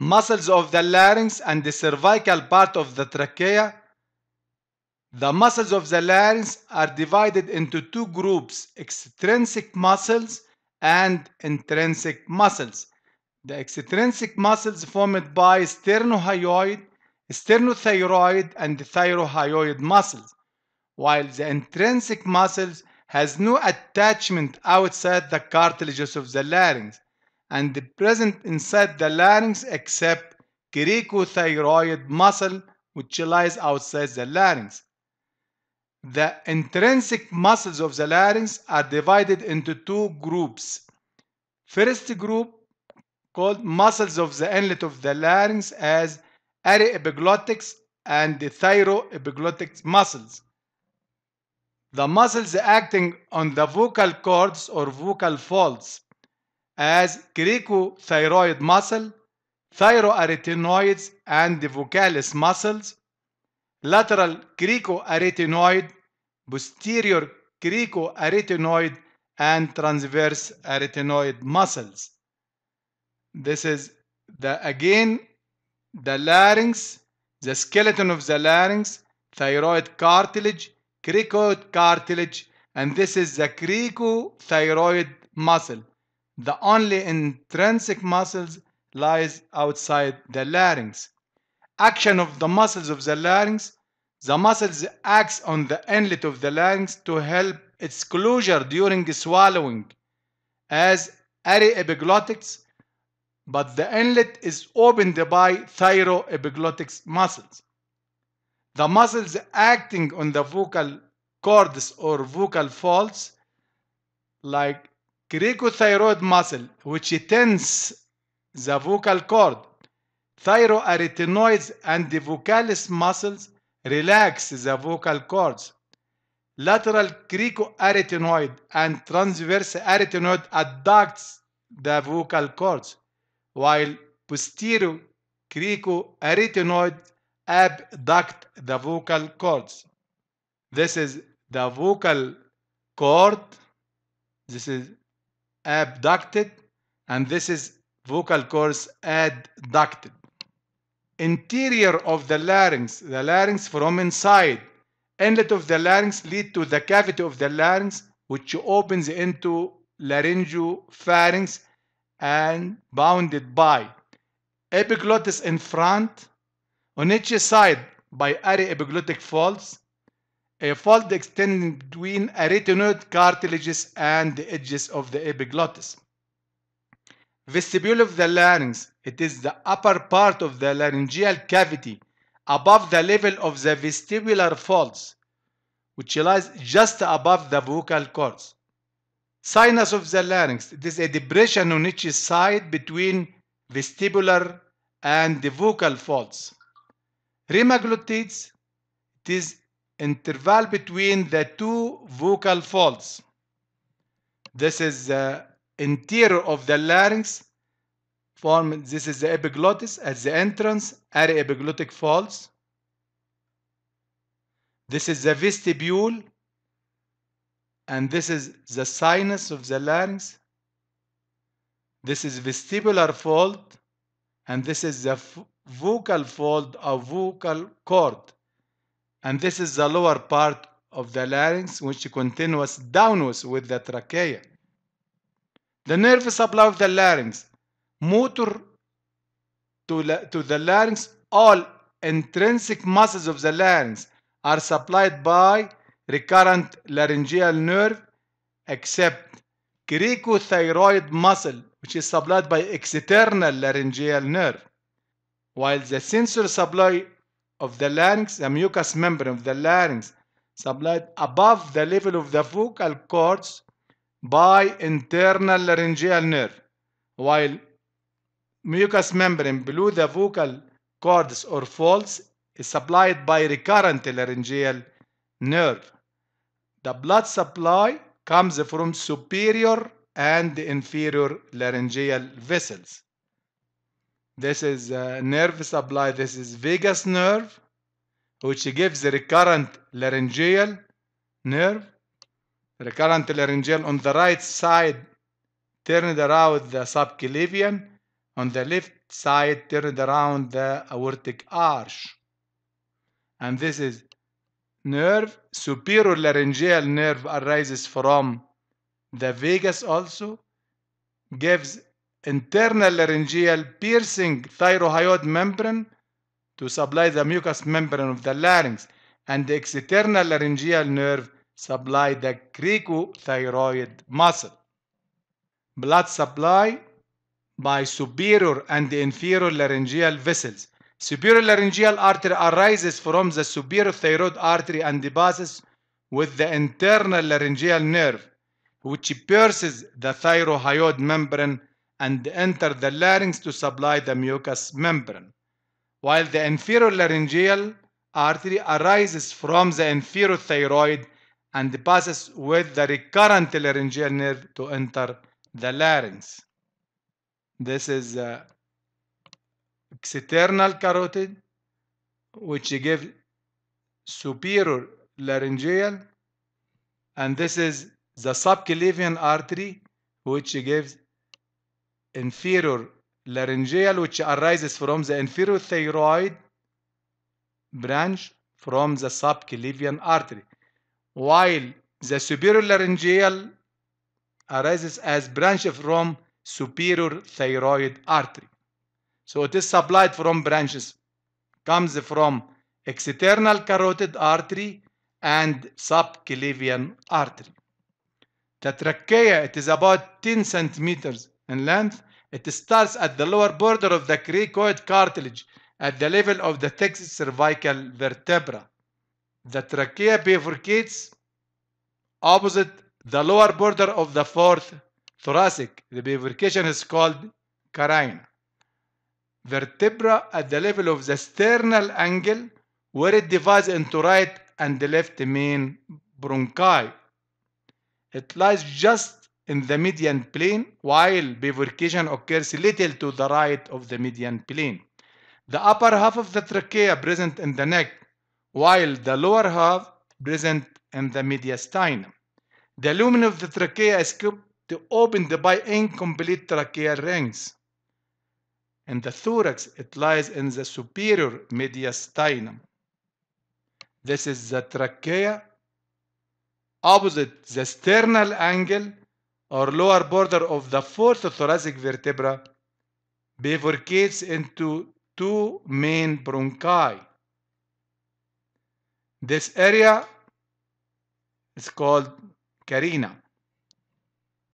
muscles of the larynx and the cervical part of the trachea. The muscles of the larynx are divided into two groups, extrinsic muscles and intrinsic muscles. The extrinsic muscles formed by sternohyoid, sternothyroid, and thyrohyoid muscles, while the intrinsic muscles has no attachment outside the cartilages of the larynx and present inside the larynx except cricothyroid muscle which lies outside the larynx. The intrinsic muscles of the larynx are divided into two groups. First group called muscles of the inlet of the larynx as aryepiglottics and the thyroepiglottic muscles. The muscles acting on the vocal cords or vocal folds as cricothyroid muscle, thyroarytenoids and vocalis muscles, lateral cricoarytenoid, posterior cricoarytenoid, and transverse arytenoid muscles. This is the again the larynx, the skeleton of the larynx, thyroid cartilage, cricoid cartilage, and this is the cricothyroid muscle. The only intrinsic muscles lies outside the larynx. Action of the muscles of the larynx. The muscles acts on the inlet of the larynx to help its closure during swallowing as areoepiglottics, but the inlet is opened by thyroepiglottic muscles. The muscles acting on the vocal cords or vocal folds like cricothyroid muscle, which tends the vocal cord. Thyroarytenoids and the vocalis muscles relax the vocal cords. Lateral cricoarytenoid and transverse arytenoid adducts the vocal cords, while posterior cricoarytenoid abduct the vocal cords. This is the vocal cord. This is abducted and this is vocal cords adducted. Interior of the larynx, the larynx from inside, inlet of the larynx lead to the cavity of the larynx which opens into laryngopharynx and bounded by epiglottis in front on each side by epiglottic folds a fold extending between arytenoid cartilages and the edges of the epiglottis. Vestibule of the larynx, it is the upper part of the laryngeal cavity above the level of the vestibular folds, which lies just above the vocal cords. Sinus of the larynx, it is a depression on each side between vestibular and the vocal folds. Remaglottids, it is interval between the two vocal folds. This is the interior of the larynx form this is the epiglottis at the entrance area epiglottic folds this is the vestibule and this is the sinus of the larynx this is vestibular fold and this is the vocal fold or vocal cord and this is the lower part of the larynx which continues downwards with the trachea. The nerve supply of the larynx, motor to, la to the larynx, all intrinsic muscles of the larynx are supplied by recurrent laryngeal nerve except cricothyroid muscle which is supplied by external laryngeal nerve while the sensory supply of the larynx, the mucous membrane of the larynx supplied above the level of the vocal cords by internal laryngeal nerve, while mucous membrane below the vocal cords or folds is supplied by recurrent laryngeal nerve. The blood supply comes from superior and inferior laryngeal vessels. This is uh, nerve supply. This is vagus nerve, which gives the recurrent laryngeal nerve. Recurrent laryngeal on the right side turned around the subclavian. On the left side turned around the aortic arch. And this is nerve. Superior laryngeal nerve arises from the vagus also gives internal laryngeal piercing thyrohyoid membrane to supply the mucous membrane of the larynx and the external laryngeal nerve supply the cricothyroid muscle. Blood supply by superior and inferior laryngeal vessels. Superior laryngeal artery arises from the superior thyroid artery and passes with the internal laryngeal nerve, which pierces the thyrohyoid membrane and enter the larynx to supply the mucous membrane, while the inferior laryngeal artery arises from the inferior thyroid and passes with the recurrent laryngeal nerve to enter the larynx. This is the external carotid, which gives superior laryngeal, and this is the subclavian artery, which gives inferior laryngeal which arises from the inferior thyroid branch from the subclavian artery while the superior laryngeal arises as branch from superior thyroid artery so it is supplied from branches comes from external carotid artery and subclavian artery the trachea it is about 10 centimeters in length. It starts at the lower border of the cricoid cartilage at the level of the sixth cervical vertebra. The trachea bifurcates opposite the lower border of the fourth thoracic. The bifurcation is called carina. Vertebra at the level of the sternal angle where it divides into right and left main bronchi. It lies just in the median plane while bifurcation occurs little to the right of the median plane. The upper half of the trachea present in the neck while the lower half present in the mediastinum. The lumen of the trachea is kept opened by incomplete tracheal rings. In the thorax, it lies in the superior mediastinum. This is the trachea opposite the sternal angle or lower border of the fourth thoracic vertebra bifurcates into two main bronchi. This area is called carina.